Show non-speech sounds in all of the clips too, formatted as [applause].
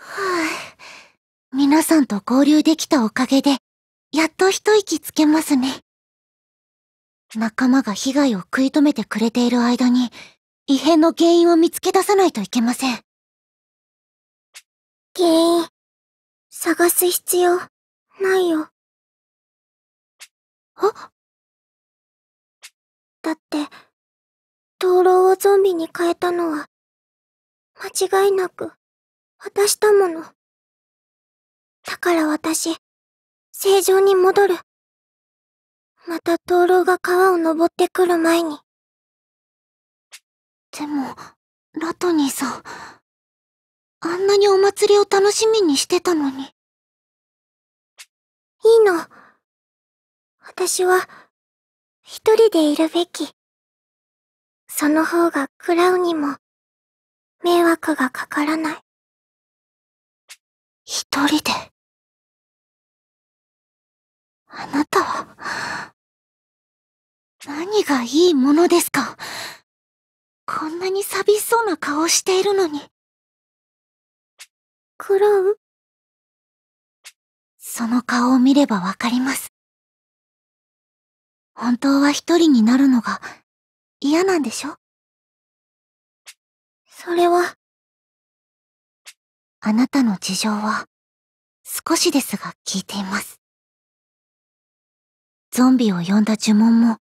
はあ、皆さんと合流できたおかげで、やっと一息つけますね。仲間が被害を食い止めてくれている間に、異変の原因を見つけ出さないといけません。原因、探す必要、ないよ。あだって、灯籠をゾンビに変えたのは、間違いなく、渡したもの。だから私、正常に戻る。また灯籠が川を登ってくる前に。でも、ラトニーさん、あんなにお祭りを楽しみにしてたのに。いいの。私は、一人でいるべき。その方がクラウにも、迷惑がかからない。一人で。あなたは、何がいいものですかこんなに寂しそうな顔をしているのに。クらウその顔を見ればわかります。本当は一人になるのが嫌なんでしょそれは、あなたの事情は少しですが聞いています。ゾンビを呼んだ呪文も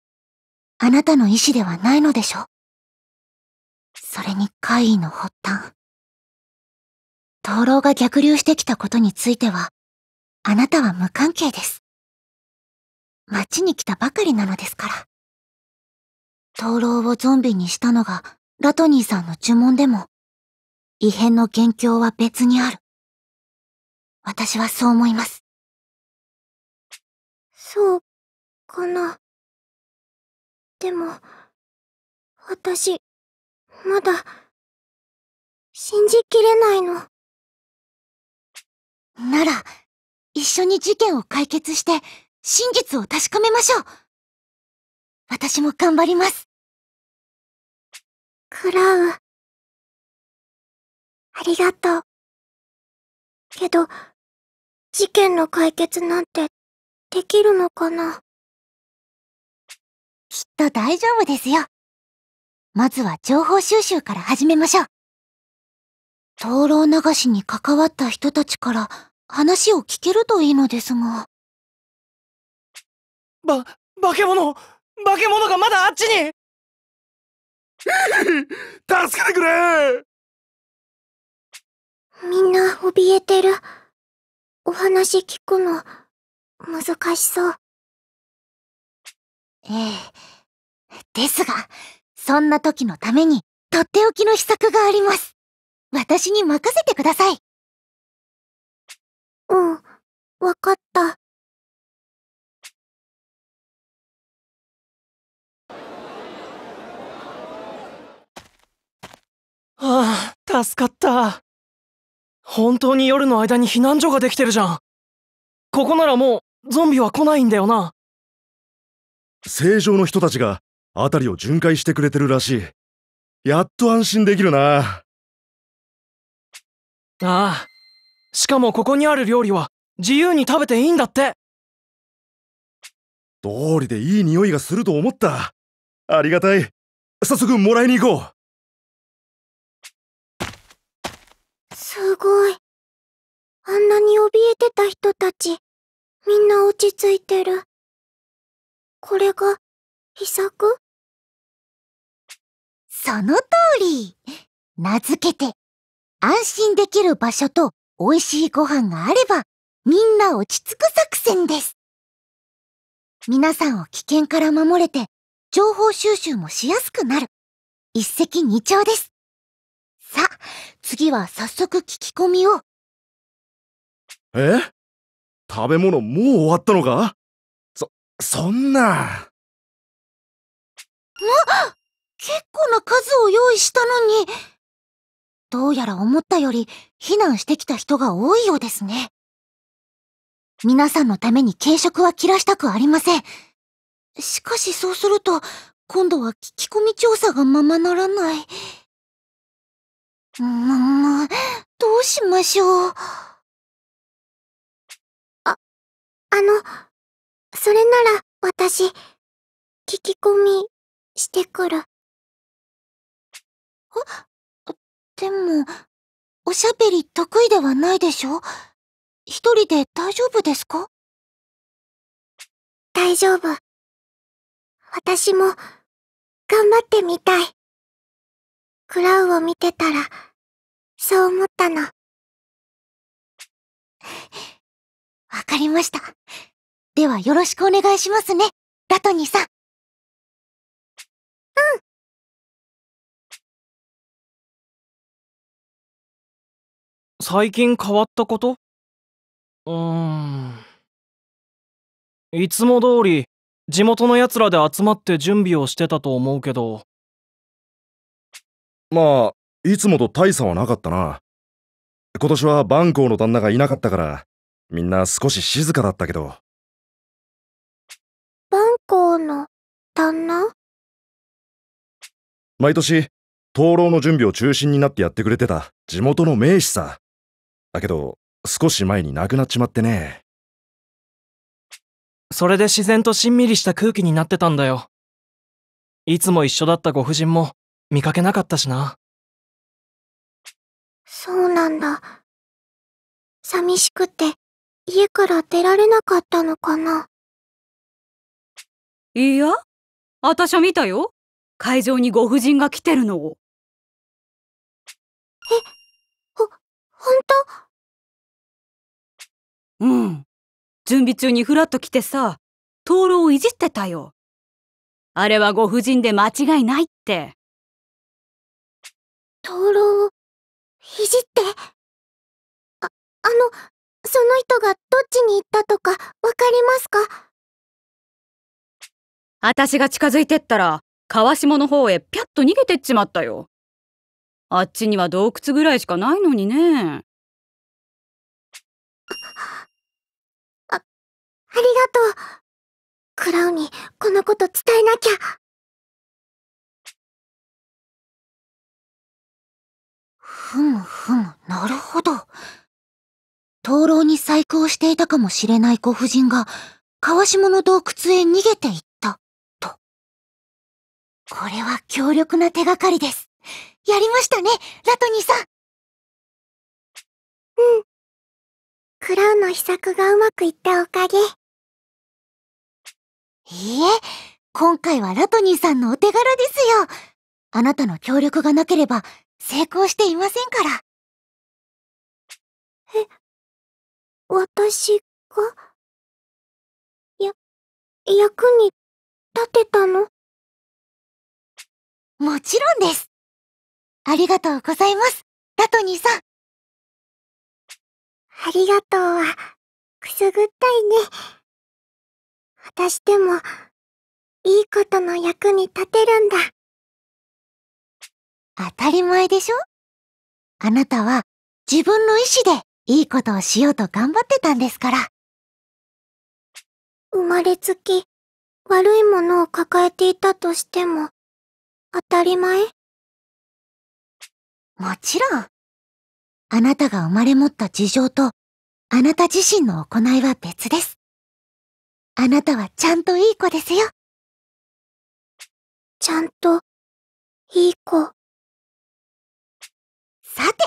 あなたの意志ではないのでしょう。それに怪異の発端。灯籠が逆流してきたことについては、あなたは無関係です。街に来たばかりなのですから。灯籠をゾンビにしたのがラトニーさんの呪文でも、異変の元凶は別にある。私はそう思います。そうかな。でも、私、まだ、信じきれないの。なら、一緒に事件を解決して、真実を確かめましょう。私も頑張ります。クラウ。ありがとう。けど、事件の解決なんて、できるのかなきっと大丈夫ですよ。まずは情報収集から始めましょう。灯籠流しに関わった人たちから話を聞けるといいのですが。ば、化け物化け物がまだあっちに [laughs] 助けてくれみんな怯えてる。お話聞くの、難しそう。ええ。ですが、そんな時のために、とっておきの秘策があります。私に任せてください。うん、わかった。ああ、助かった。本当に夜の間に避難所ができてるじゃんここならもうゾンビは来ないんだよな正常の人たちが辺りを巡回してくれてるらしいやっと安心できるなああしかもここにある料理は自由に食べていいんだってどうりでいい匂いがすると思ったありがたい早速もらいに行こうすごい。あんなに怯えてた人たち、みんな落ち着いてる。これが、秘策その通り。名付けて、安心できる場所と美味しいご飯があれば、みんな落ち着く作戦です。皆さんを危険から守れて、情報収集もしやすくなる。一石二鳥です。さ次は早速聞き込みを。え食べ物もう終わったのかそ、そんな。ま、結構な数を用意したのに。どうやら思ったより避難してきた人が多いようですね。皆さんのために軽食は切らしたくありません。しかしそうすると、今度は聞き込み調査がままならない。んん、どうしましょう。あ、あの、それなら私、聞き込みしてくる。あ、でも、おしゃべり得意ではないでしょ一人で大丈夫ですか大丈夫。私も、頑張ってみたい。クラウを見てたら、そう思ったの。わかりました。ではよろしくお願いしますね、ラトニーさん。うん。最近変わったことうーん。いつも通り、地元の奴らで集まって準備をしてたと思うけど。まあ、いつもと大差はなかったな。今年は万光の旦那がいなかったから、みんな少し静かだったけど。万光の旦那毎年、灯籠の準備を中心になってやってくれてた地元の名士さ。だけど、少し前に亡くなっちまってね。それで自然としんみりした空気になってたんだよ。いつも一緒だったご婦人も見かけなかったしな。そうなんだ。寂しくて、家から出られなかったのかな。いや、あたしゃ見たよ。会場にご婦人が来てるのを。え、ほ、ほんとうん。準備中にふらっと来てさ、灯籠をいじってたよ。あれはご婦人で間違いないって。灯籠をいじって。あ、あの、その人がどっちに行ったとか、わかりますか私が近づいてったら、川下の方へぴゃっと逃げてっちまったよ。あっちには洞窟ぐらいしかないのにね。あ、ありがとう。クラウにこのこと伝えなきゃ。ふむふむ、なるほど。灯籠に細工をしていたかもしれないご婦人が、川下の洞窟へ逃げていった、と。これは強力な手がかりです。やりましたね、ラトニーさん。うん。クラウンの秘策がうまくいったおかげ。いいえ、今回はラトニーさんのお手柄ですよ。あなたの協力がなければ、成功していませんから。え、私がや、役に立てたのもちろんです。ありがとうございます、ダトニーさん。ありがとうは、くすぐったいね。私でも、いいことの役に立てるんだ。当たり前でしょあなたは自分の意思でいいことをしようと頑張ってたんですから。生まれつき悪いものを抱えていたとしても当たり前もちろん。あなたが生まれ持った事情とあなた自身の行いは別です。あなたはちゃんといい子ですよ。ちゃんといい子。さて、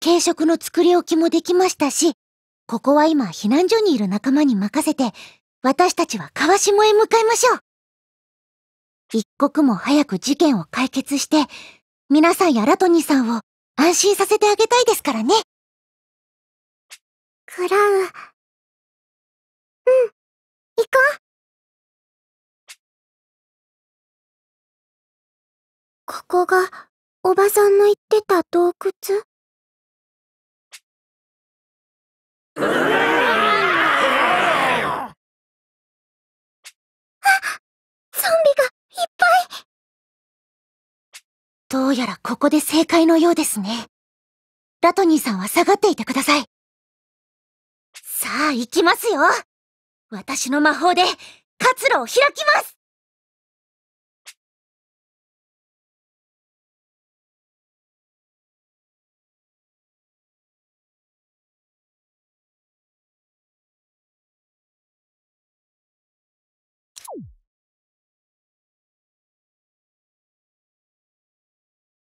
軽食の作り置きもできましたし、ここは今避難所にいる仲間に任せて、私たちは川下へ向かいましょう。一刻も早く事件を解決して、皆さんやラトニーさんを安心させてあげたいですからね。クラウン。うん、行こう。ここが、おばさんの言ってた洞窟あゾンビがいっぱいどうやらここで正解のようですね。ラトニーさんは下がっていてください。さあ、行きますよ私の魔法で活路を開きます